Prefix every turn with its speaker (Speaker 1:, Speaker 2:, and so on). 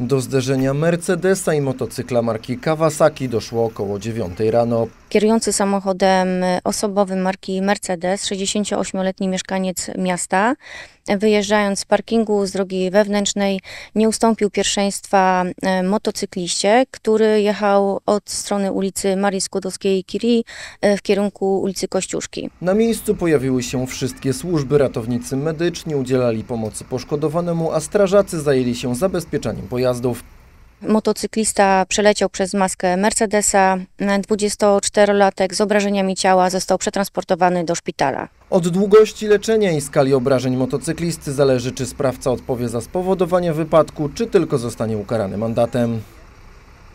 Speaker 1: Do zderzenia Mercedesa i motocykla marki Kawasaki doszło około 9 rano.
Speaker 2: Kierujący samochodem y, osobowym marki Mercedes, 68-letni mieszkaniec miasta, wyjeżdżając z parkingu z drogi wewnętrznej, nie ustąpił pierwszeństwa y, motocykliście, który jechał od strony ulicy Marii Skłodowskiej-Curie y, w kierunku ulicy Kościuszki.
Speaker 1: Na miejscu pojawiły się wszystkie służby, ratownicy medyczni udzielali pomocy poszkodowanemu, a strażacy zajęli się zabezpieczaniem pojazdu pojazdów.
Speaker 2: Motocyklista przeleciał przez maskę Mercedesa. 24-latek z obrażeniami ciała został przetransportowany do szpitala.
Speaker 1: Od długości leczenia i skali obrażeń motocyklisty zależy, czy sprawca odpowie za spowodowanie wypadku, czy tylko zostanie ukarany mandatem.